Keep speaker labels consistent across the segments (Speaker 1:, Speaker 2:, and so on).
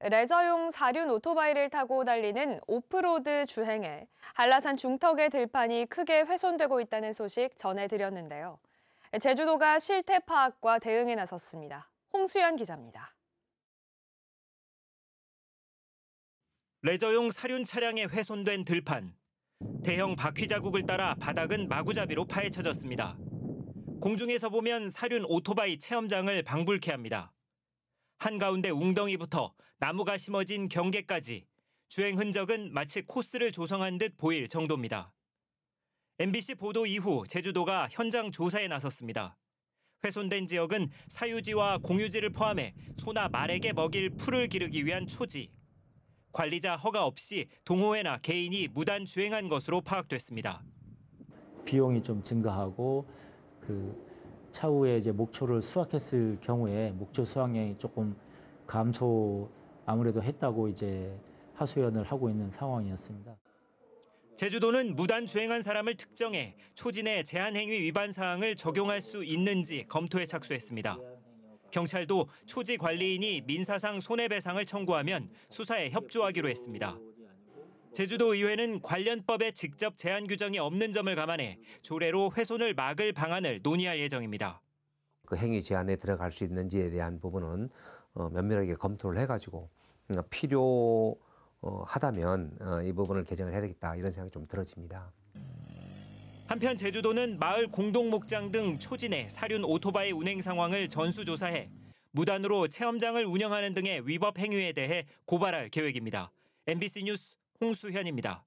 Speaker 1: 레저용 사륜 오토바이를 타고 달리는 오프로드 주행에 한라산 중턱의 들판이 크게 훼손되고 있다는 소식 전해드렸는데요. 제주도가 실태 파악과 대응에 나섰습니다. 홍수연 기자입니다.
Speaker 2: 레저용 사륜 차량에 훼손된 들판. 대형 바퀴 자국을 따라 바닥은 마구잡이로 파헤쳐졌습니다. 공중에서 보면 사륜 오토바이 체험장을 방불케 합니다. 한가운데 웅덩이부터 나무가 심어진 경계까지 주행 흔적은 마치 코스를 조성한 듯 보일 정도입니다. MBC 보도 이후 제주도가 현장 조사에 나섰습니다. 훼손된 지역은 사유지와 공유지를 포함해 소나 말에게 먹일 풀을 기르기 위한 초지. 관리자 허가 없이 동호회나 개인이 무단 주행한 것으로 파악됐습니다.
Speaker 3: 비용이 좀 증가하고 그 차후에 이제 목초를 수확했을 경우에 목초 수확량이 조금 감소 아무래도 했다고 이제 하소연을 하고 있는 상황이었습니다.
Speaker 2: 제주도는 무단 주행한 사람을 특정해 초진의 제한 행위 위반 사항을 적용할 수 있는지 검토에 착수했습니다. 경찰도 초지 관리인이 민사상 손해배상을 청구하면 수사에 협조하기로 했습니다. 제주도 의회는 관련법에 직접 제한 규정이 없는 점을 감안해 조례로 훼손을 막을 방안을 논의할 예정입니다.
Speaker 3: 그 행위 제한에 들어갈 수 있는지에 대한 부분은 어, 면밀하게 검토를 해가지고 음, 필요하다면 어, 어, 이 부분을 개정을 해야 되겠다 이런 생각이 좀 들어집니다.
Speaker 2: 한편 제주도는 마을 공동목장 등초진의 사륜 오토바이 운행 상황을 전수조사해 무단으로 체험장을 운영하는 등의 위법 행위에 대해 고발할 계획입니다. MBC 뉴스 홍수현입니다.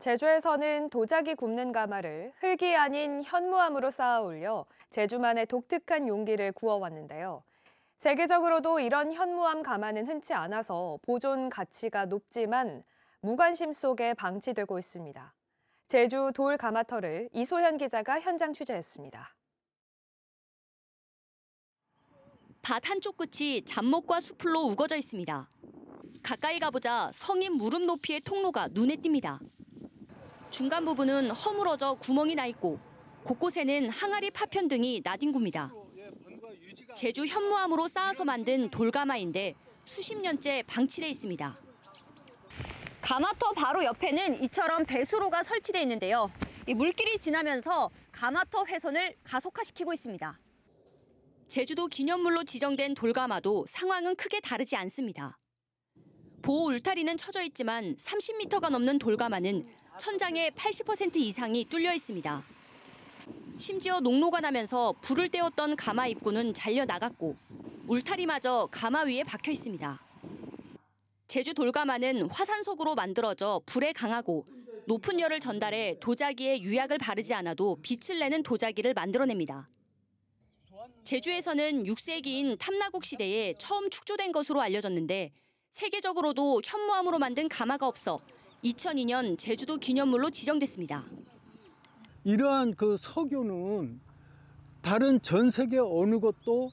Speaker 1: 제주에서는 도자기 굽는 가마를 흙이 아닌 현무암으로 쌓아 올려 제주만의 독특한 용기를 구워왔는데요. 세계적으로도 이런 현무암 가마는 흔치 않아서 보존 가치가 높지만 무관심 속에 방치되고 있습니다. 제주 돌 가마터를 이소현 기자가 현장 취재했습니다.
Speaker 4: 밭 한쪽 끝이 잡목과 수풀로 우거져 있습니다. 가까이 가보자 성인 무릎 높이의 통로가 눈에 띕니다. 중간 부분은 허물어져 구멍이 나 있고 곳곳에는 항아리 파편 등이 나뒹굽니다. 제주 현무암으로 쌓아서 만든 돌가마인데 수십 년째 방치돼 있습니다. 가마터 바로 옆에는 이처럼 배수로가 설치돼 있는데요. 이 물길이 지나면서 가마터 훼손을 가속화시키고 있습니다. 제주도 기념물로 지정된 돌가마도 상황은 크게 다르지 않습니다. 보호 울타리는 쳐져 있지만 30m가 넘는 돌가마는 천장의 80% 이상이 뚫려 있습니다. 심지어 농로가 나면서 불을 떼었던 가마 입구는 잘려 나갔고 울타리마저 가마 위에 박혀 있습니다. 제주 돌가마는 화산석으로 만들어져 불에 강하고 높은 열을 전달해 도자기에 유약을 바르지 않아도 빛을 내는 도자기를 만들어냅니다. 제주에서는 6세기인 탐나국 시대에 처음 축조된 것으로 알려졌는데 세계적으로도 현무암으로 만든 가마가 없어 2002년 제주도 기념물로 지정됐습니다.
Speaker 3: 이러한 그 석유는 다른 전 세계 어느 곳도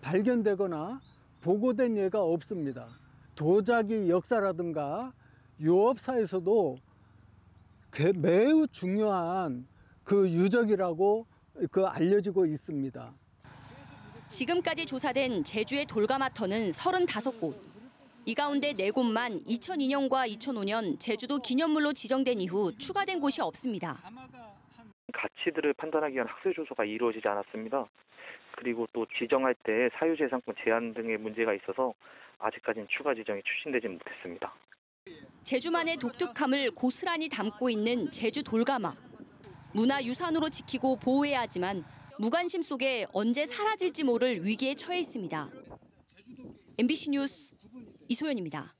Speaker 3: 발견되거나 보고된 예가 없습니다. 도자기 역사라든가 유업사에서도 매우 중요한 그 유적이라고 그 알려지고 있습니다.
Speaker 4: 지금까지 조사된 제주의 돌가마터는 35곳. 이 가운데 네 곳만 2002년과 2005년 제주도 기념물로 지정된 이후 추가된 곳이 없습니다.
Speaker 3: 가치들을 판단하기 위한 학술 조사가 이루어지지 않았습니다. 그리고 또 지정할 때 사유재산권 제한 등의 문제가 있어서 아직까지는 추가 지정이 추진되지 못했습니다.
Speaker 4: 제주만의 독특함을 고스란히 담고 있는 제주 돌가마. 문화유산으로 지키고 보호해야 하지만 무관심 속에 언제 사라질지 모를 위기에 처해 있습니다. MBC 뉴스 이소연입니다.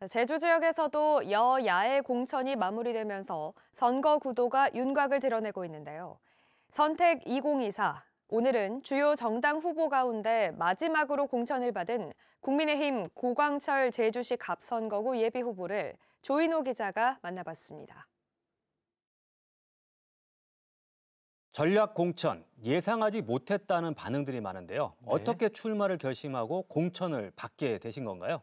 Speaker 1: 네, 제주 지역에서도 여야의 공천이 마무리되면서 선거 구도가 윤곽을 드러내고 있는데요. 선택 2024 오늘은 주요 정당 후보 가운데 마지막으로 공천을 받은 국민의힘 고광철 제주시 갑선거구 예비후보를 조인호 기자가 만나봤습니다.
Speaker 3: 전략 공천 예상하지 못했다는 반응들이 많은데요. 네.
Speaker 5: 어떻게 출마를 결심하고 공천을 받게 되신 건가요?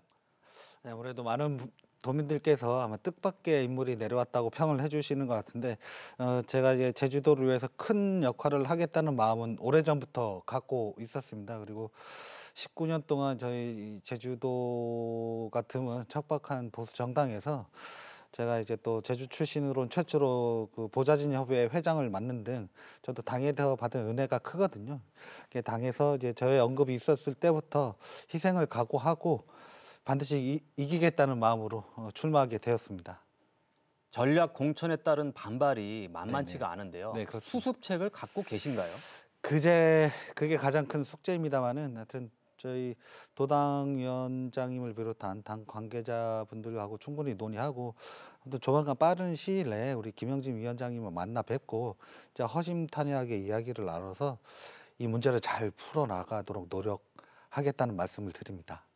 Speaker 5: 아무래도 많은 도민들께서 아마 뜻밖의 인물이 내려왔다고 평을 해주시는 것 같은데 어, 제가 이제 제주도를 위해서 큰 역할을 하겠다는 마음은 오래전부터 갖고 있었습니다. 그리고 19년 동안 저희 제주도 같으면 척박한 보수 정당에서 제가 이제 또 제주 출신으로는 최초로 그 보좌진 협의회 회장을 맡는 등 저도 당에서 받은 은혜가 크거든요. 당에서 이제 저의 언급이 있었을 때부터 희생을 각오하고 반드시 이, 이기겠다는 마음으로 어, 출마하게 되었습니다. 전략 공천에 따른 반발이 만만치가 네네. 않은데요. 네, 수습책을 갖고 계신가요? 그제 그게 가장 큰 숙제입니다만은 하여튼 저희 도당 위원장님을 비롯한 당 관계자분들하고 충분히 논의하고 또 조만간 빠른 시일 내에 우리 김영진 위원장님을 만나 뵙고 진 허심탄회하게 이야기를 나눠서 이 문제를 잘 풀어나가도록 노력하겠다는 말씀을 드립니다.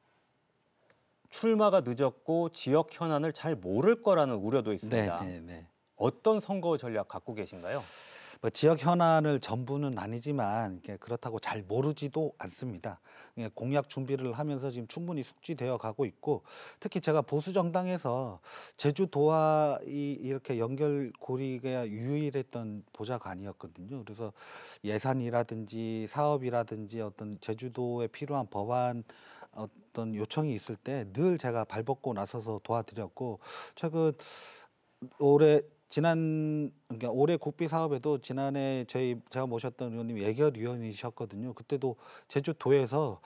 Speaker 5: 출마가 늦었고 지역
Speaker 3: 현안을 잘 모를 거라는 우려도 네, 있습니다. 네, 네. 어떤 선거 전략 갖고 계신가요?
Speaker 5: 뭐 지역 현안을 전부는 아니지만 그렇다고 잘 모르지도 않습니다. 예, 공약 준비를 하면서 지금 충분히 숙지되어 가고 있고 특히 제가 보수 정당에서 제주도와 이렇게 연결고리가 유일했던 보좌관이었거든요. 그래서 예산이라든지 사업이라든지 어떤 제주도에 필요한 법안 어떤 요청이 있을 때 늘 제가 발벗고 나서서 도와드렸고 최근 올해 지난 그러니까 올해 국비 사업에도 지난해 저희 제가 모셨던 의원님이 예결위원이셨거든요. 그때도 제주도에서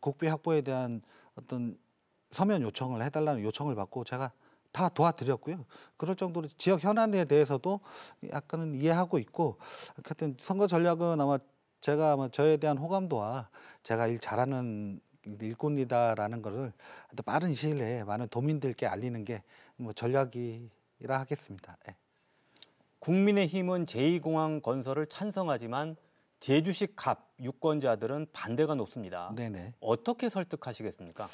Speaker 5: 국비 확보에 대한 어떤 서면 요청을 해달라는 요청을 받고 제가 다 도와드렸고요. 그럴 정도로 지역 현안에 대해서도 약간은 이해하고 있고 하여튼 선거 전략은 아마 제가 아마 저에 대한 호감도와 제가 일 잘하는 일꾼이다라는 것을 빠른 시일 내에 많은 도민들께 알리는 게 뭐 전략이라 하겠습니다. 예. 국민의힘은
Speaker 3: 제2공항 건설을 찬성하지만 제주시 갑 유권자들은 반대가
Speaker 5: 높습니다. 네네. 어떻게 설득하시겠습니까?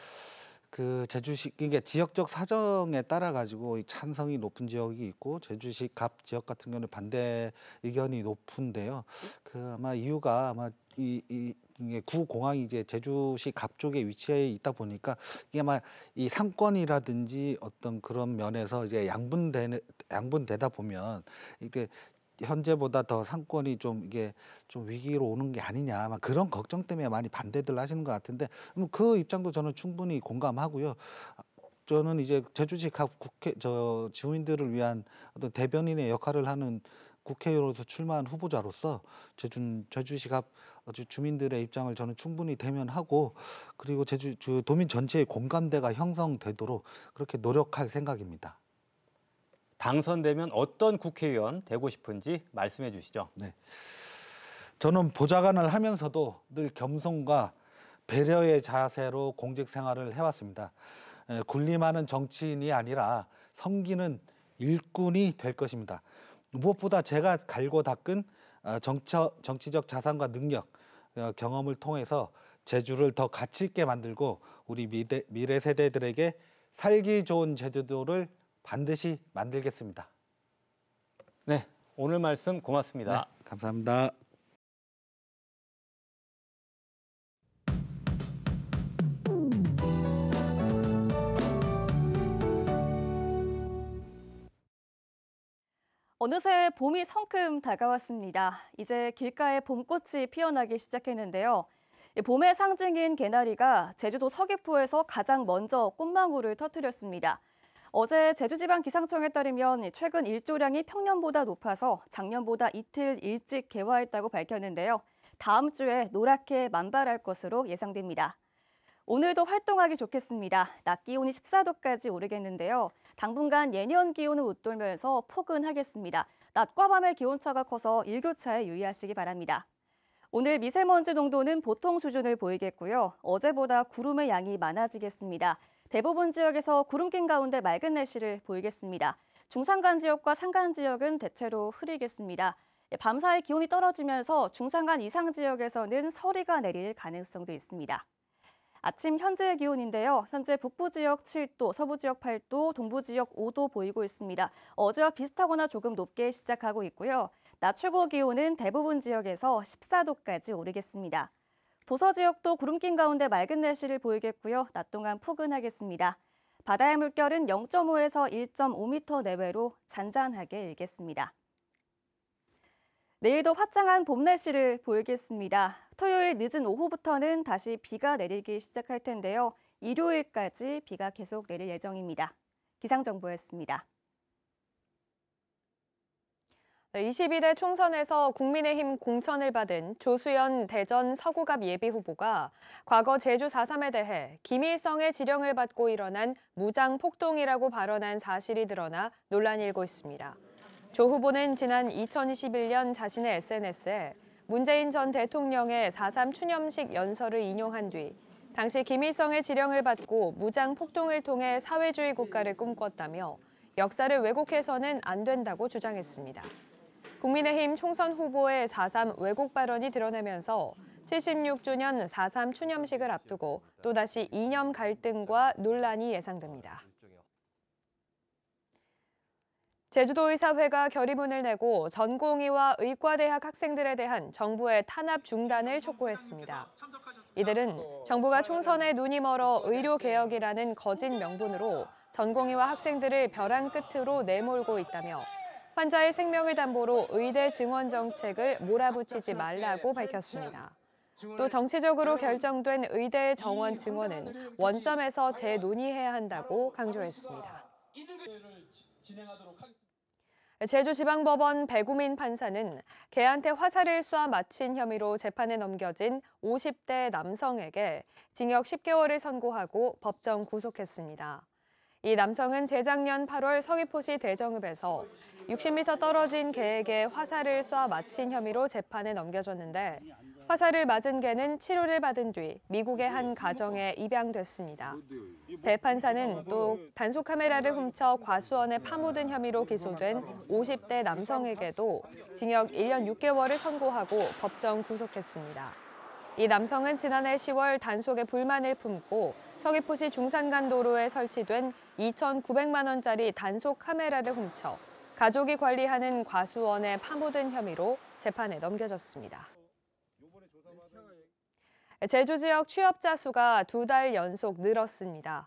Speaker 5: 그 제주시 그러니까 지역적 사정에 따라 가지고 찬성이 높은 지역이 있고 제주시 갑 지역 같은 경우는 반대 의견이 높은데요. 그 아마 이유가 아마 이, 이, 이 구공항이 이제 제주시 갑쪽에 위치해 있다 보니까 이게 막 이 상권이라든지 어떤 그런 면에서 이제 양분되 양분되다 보면 이게 현재보다 더 상권이 좀 이게 좀 위기로 오는 게 아니냐 막 그런 걱정 때문에 많이 반대들 하시는 것 같은데 음, 그 입장도 저는 충분히 공감하고요. 저는 이제 제주시 각 국회 저 지구인들을 위한 어떤 대변인의 역할을 하는 국회의원으로서 출마한 후보자로서 제주 제주시가 아주 주민들의 입장을 저는 충분히 대면하고 그리고 제주 도민 전체의 공감대가 형성되도록 그렇게 노력할 생각입니다. 당선되면
Speaker 3: 어떤 국회의원 되고 싶은지
Speaker 5: 말씀해 주시죠. 네. 저는 보좌관을 하면서도 늘 겸손과 배려의 자세로 공직 생활을 해왔습니다. 군림하는 정치인이 아니라 섬기는 일꾼이 될 것입니다. 무엇보다 제가 갈고 닦은 어, 정처, 정치적 자산과 능력, 어, 경험을 통해서 제주를 더 가치 있게 만들고 우리 미대 미래 세대들에게 살기 좋은 제주도를 반드시 만들겠습니다. 네, 오늘
Speaker 3: 말씀 고맙습니다. 네, 감사합니다.
Speaker 6: 어느새 봄이 성큼 다가왔습니다. 이제 길가에 봄꽃이 피어나기 시작했는데요. 봄의 상징인 개나리가 제주도 서귀포에서 가장 먼저 꽃망울을 터뜨렸습니다. 어제 제주지방기상청에 따르면 최근 일조량이 평년보다 높아서 작년보다 이틀 일찍 개화했다고 밝혔는데요. 다음 주에 노랗게 만발할 것으로 예상됩니다. 오늘도 활동하기 좋겠습니다. 낮 기온이 14도까지 오르겠는데요. 당분간 예년 기온을 웃돌면서 포근하겠습니다. 낮과 밤의 기온차가 커서 일교차에 유의하시기 바랍니다. 오늘 미세먼지 농도는 보통 수준을 보이겠고요. 어제보다 구름의 양이 많아지겠습니다. 대부분 지역에서 구름 낀 가운데 맑은 날씨를 보이겠습니다. 중산간 지역과 산간 지역은 대체로 흐리겠습니다. 밤사이 기온이 떨어지면서 중산간 이상 지역에서는 서리가 내릴 가능성도 있습니다. 아침 현재의 기온인데요. 현재 북부 지역 7도, 서부 지역 8도, 동부 지역 5도 보이고 있습니다. 어제와 비슷하거나 조금 높게 시작하고 있고요. 낮 최고 기온은 대부분 지역에서 14도까지 오르겠습니다. 도서 지역도 구름 낀 가운데 맑은 날씨를 보이겠고요. 낮 동안 포근하겠습니다. 바다의 물결은 0.5에서 1.5m 내외로 잔잔하게 일겠습니다. 내일도 화창한 봄 날씨를 보이겠습니다. 토요일 늦은 오후부터는 다시 비가 내리기 시작할 텐데요. 일요일까지 비가 계속 내릴 예정입니다.
Speaker 1: 기상정보였습니다. 22대 총선에서 국민의힘 공천을 받은 조수연 대전 서구갑 예비후보가 과거 제주 4.3에 대해 김일성의 지령을 받고 일어난 무장 폭동이라고 발언한 사실이 드러나 논란이 일고 있습니다. 조 후보는 지난 2021년 자신의 SNS에 문재인 전 대통령의 4.3 추념식 연설을 인용한 뒤 당시 김일성의 지령을 받고 무장 폭동을 통해 사회주의 국가를 꿈꿨다며 역사를 왜곡해서는 안 된다고 주장했습니다. 국민의힘 총선 후보의 4.3 왜곡 발언이 드러나면서 76주년 4.3 추념식을 앞두고 또다시 이념 갈등과 논란이 예상됩니다. 제주도의사회가 결의문을 내고 전공의와 의과대학 학생들에 대한 정부의 탄압 중단을 촉구했습니다. 이들은 정부가 총선에 눈이 멀어 의료개혁이라는 거짓 명분으로 전공의와 학생들을 벼랑 끝으로 내몰고 있다며 환자의 생명을 담보로 의대 증원 정책을 몰아붙이지 말라고 밝혔습니다. 또 정치적으로 결정된 의대 정원 증원은 원점에서 재논의해야 한다고 강조했습니다.
Speaker 3: 진행하도록 하겠습니다.
Speaker 1: 제주지방법원 배구민 판사는 개한테 화살을 쏴 마친 혐의로 재판에 넘겨진 50대 남성에게 징역 10개월을 선고하고 법정 구속했습니다. 이 남성은 재작년 8월 서귀포시 대정읍에서 60m 떨어진 개에게 화살을 쏴 마친 혐의로 재판에 넘겨졌는데 화살을 맞은 개는 치료를 받은 뒤 미국의 한 가정에 입양됐습니다. 배 판사는 또 단속 카메라를 훔쳐 과수원에 파묻은 혐의로 기소된 50대 남성에게도 징역 1년 6개월을 선고하고 법정 구속했습니다. 이 남성은 지난해 10월 단속에 불만을 품고 서귀포시 중산간 도로에 설치된 2,900만 원짜리 단속 카메라를 훔쳐 가족이 관리하는 과수원에 파묻은 혐의로 재판에 넘겨졌습니다. 제주 지역 취업자 수가 두 달 연속 늘었습니다.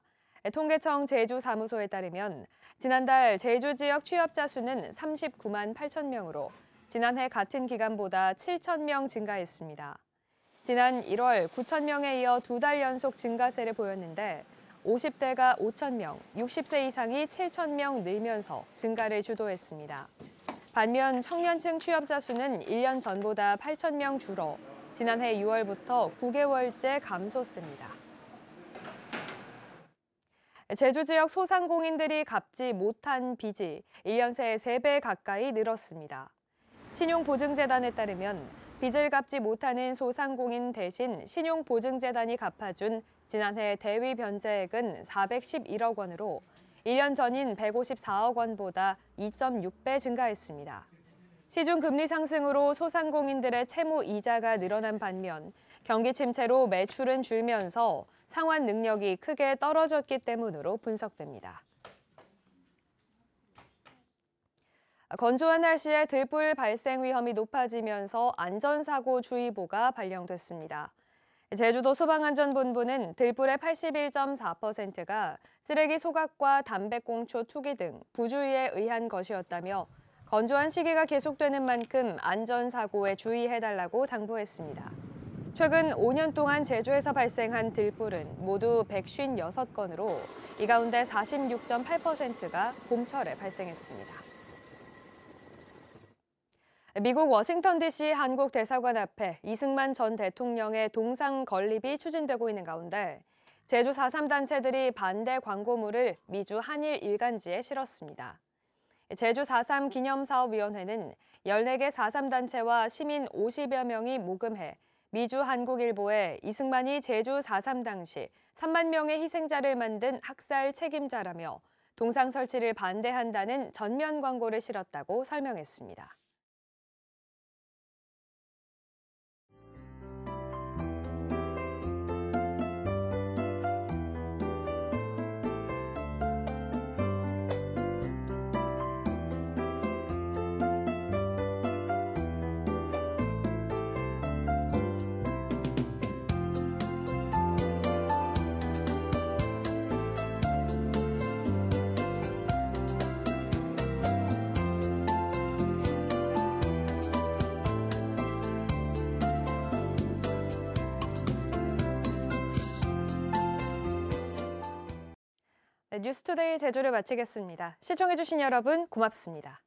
Speaker 1: 통계청 제주사무소에 따르면 지난달 제주 지역 취업자 수는 39만 8천 명으로 지난해 같은 기간보다 7천 명 증가했습니다. 지난 1월 9천 명에 이어 두 달 연속 증가세를 보였는데 50대가 5천 명, 60세 이상이 7천 명 늘면서 증가를 주도했습니다. 반면 청년층 취업자 수는 1년 전보다 8천 명 줄어 지난해 6월부터 9개월째 감소했습니다 제주 지역 소상공인들이 갚지 못한 빚이 1년 새 3배 가까이 늘었습니다. 신용보증재단에 따르면 빚을 갚지 못하는 소상공인 대신 신용보증재단이 갚아준 지난해 대위 변제액은 411억 원으로 1년 전인 154억 원보다 2.6배 증가했습니다. 시중 금리 상승으로 소상공인들의 채무 이자가 늘어난 반면 경기 침체로 매출은 줄면서 상환 능력이 크게 떨어졌기 때문으로 분석됩니다. 건조한 날씨에 들불 발생 위험이 높아지면서 안전사고 주의보가 발령됐습니다. 제주도 소방안전본부는 들불의 81.4%가 쓰레기 소각과 담배꽁초 투기 등 부주의에 의한 것이었다며 건조한 시기가 계속되는 만큼 안전사고에 주의해달라고 당부했습니다. 최근 5년 동안 제주에서 발생한 들불은 모두 156건으로 이 가운데 46.8%가 봄철에 발생했습니다. 미국 워싱턴 DC 한국 대사관 앞에 이승만 전 대통령의 동상 건립이 추진되고 있는 가운데 제주 4.3 단체들이 반대 광고물을 미주 한일 일간지에 실었습니다. 제주 4.3 기념사업위원회는 14개 4.3단체와 시민 50여 명이 모금해 미주 한국일보에 이승만이 제주 4.3 당시 3만 명의 희생자를 만든 학살 책임자라며 동상 설치를 반대한다는 전면 광고를 실었다고 설명했습니다. 뉴스투데이 제조를 마치겠습니다. 시청해주신 여러분 고맙습니다.